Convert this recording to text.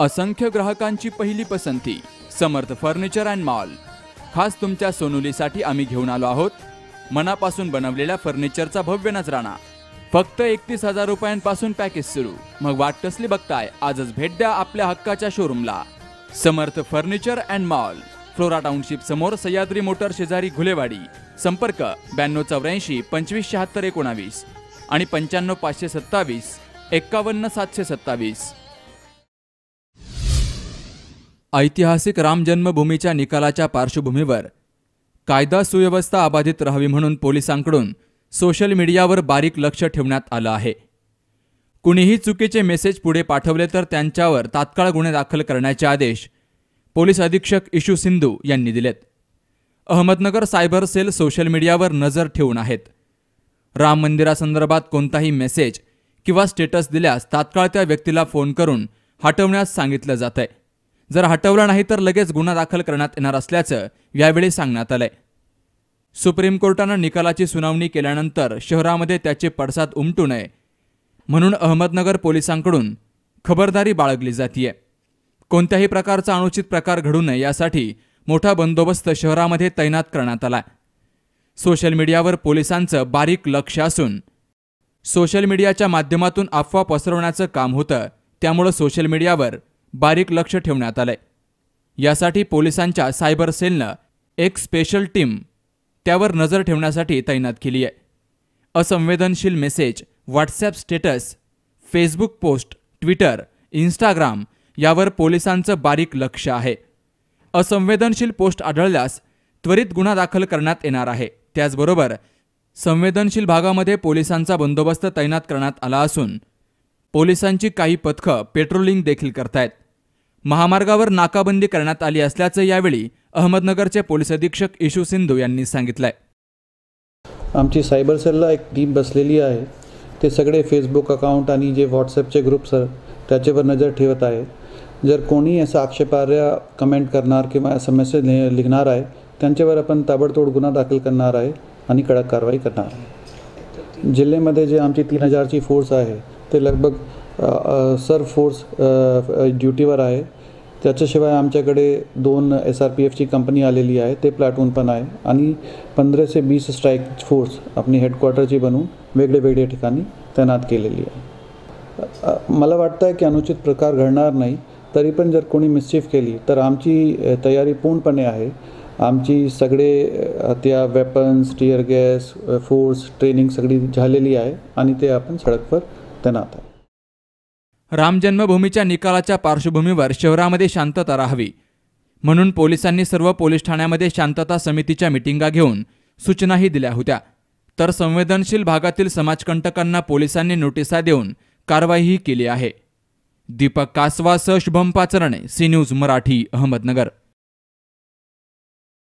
असंख्य ग्राहकांची पहिली पसंती समर्थ फर्निचर अँड मॉल खास तुमच्या सोनुलीसाठी आम्ही घेऊन आलो आहोत मनापासून बनवलेल्या फर्निचरचा भव्य नजराणा फक्त एकतीस हजार रुपयांपासून पॅकेज सुरू मग वाट कसली बघताय आजच भेट द्या आपल्या हक्काच्या शोरूमला Samarth furniture and mall Flora township समोर सह्याद्री मोटर शेजारी घुलेवाडी संपर्क ब्याण्णव चौऱ्याऐंशी पंचवीस शहात्तर एकोणावीस आणि पंच्याण्णव पाचशे सत्तावीस एक्कावन्न सातशे सत्तावीस ऐतिहासिक राम जन्मभूमीच्या निकालाच्या पार्श्वभूमीवर कायदा सुव्यवस्था अबाधित राहावी म्हणून पोलिसांकडून सोशल मीडियावर बारीक लक्ष ठेवण्यात आलं आहे कुणीही चुकीचे मेसेज पुढे पाठवले तर त्यांच्यावर तात्काळ गुन्हे दाखल करण्याचे आदेश पोलीस अधीक्षक इशू सिंधू यांनी दिलेत अहमदनगर सायबर सेल सोशल मीडियावर नजर ठेवून आहेत राम मंदिरासंदर्भात कोणताही मेसेज किंवा स्टेटस दिल्यास तात्काळ त्या व्यक्तीला फोन करून हटवण्यास सांगितलं जात जर हटवलं नाही तर लगेच गुन्हा दाखल करण्यात येणार असल्याचं यावेळी सांगण्यात आलंय सुप्रीम कोर्टानं निकालाची सुनावणी केल्यानंतर शहरामध्ये त्याचे पडसाद उमटू नये म्हणून अहमदनगर पोलिसांकडून खबरदारी बाळगली जातीय कोणत्याही प्रकारचा अनुचित प्रकार घडू नये यासाठी मोठा बंदोबस्त शहरामध्ये तैनात करण्यात आला सोशल मीडियावर पोलिसांचं बारीक लक्ष असून सोशल मीडियाच्या माध्यमातून अफवा पसरवण्याचं काम होतं त्यामुळं सोशल मीडियावर बारीक लक्ष ठेवण्यात आलंय यासाठी पोलिसांच्या सायबर सेलनं एक स्पेशल टीम त्यावर नजर ठेवण्यासाठी तैनात केली आहे असंवेदनशील message WhatsApp status Facebook post Twitter Instagram यावर पोलिसांचं बारीक लक्ष आहे असंवेदनशील पोस्ट आढळल्यास त्वरित गुन्हा दाखल करण्यात येणार आहे त्याचबरोबर संवेदनशील भागामध्ये पोलिसांचा बंदोबस्त तैनात करण्यात आला असून पोलिसांची काही पथकं पेट्रोलिंग देखील करतायत महामार्गावर नाकाबंदी करण्यात आली असल्याचं यावेळी अहमदनगरचे पोलीस अधीक्षक इशू सिंधू यांनी सांगितलंय आमची सायबर सेलला एक टीम बसलेली आहे ते सगळे फेसबुक अकाउंट आणि जे व्हॉट्सअपचे ग्रुप्स त्याच्यावर नजर ठेवत आहे जर कोणी असं आक्षेपार्ह कमेंट करणार किंवा असं मेसेज लिहिणार आहे त्यांच्यावर आपण ताबडतोड गुन्हा दाखल करणार आहे आणि कडक कारवाई करणार आहे जिल्ह्यामध्ये जे आमची तीन हजारची फोर्स आहे ते लगभग सर फोर्स ड्युटीवर आहे त्याच्याशिवाय आमच्याकडे दोन एस आर पी एफची कंपनी आलेली आहे ते प्लॅटून पण आहे आणि पंधराशे वीस स्ट्राईक फोर्स आपली हेडक्वार्टरची बनवून वेगळे वेगळे ठिकाणी तैनात केलेली आहे मला वाटतं आहे की अनुचित प्रकार घडणार नाही तरी पण जर कोणी मिस्चीफ केली तर आमची तयारी पूर्णपणे आहे आमची सगळे त्या weapons tear gas force training सगळी झालेली आहे आणि ते आपण सडकवर तैनात राम जन्मभूमीच्या निकालाच्या पार्श्वभूमीवर शहरामध्ये शांतता राहावी म्हणून पोलिसांनी सर्व पोलीस ठाण्यामध्ये शांतता समितीच्या मिटिंगा घेऊन सूचनाही दिल्या होत्या तर संवेदनशील भागातील समाजकंटकांना पोलिसांनी नोटिसा देऊन कारवाईही केली आहे दीपक कासवासह शुभम पाचरणे सी न्यूज मराठी अहमदनगर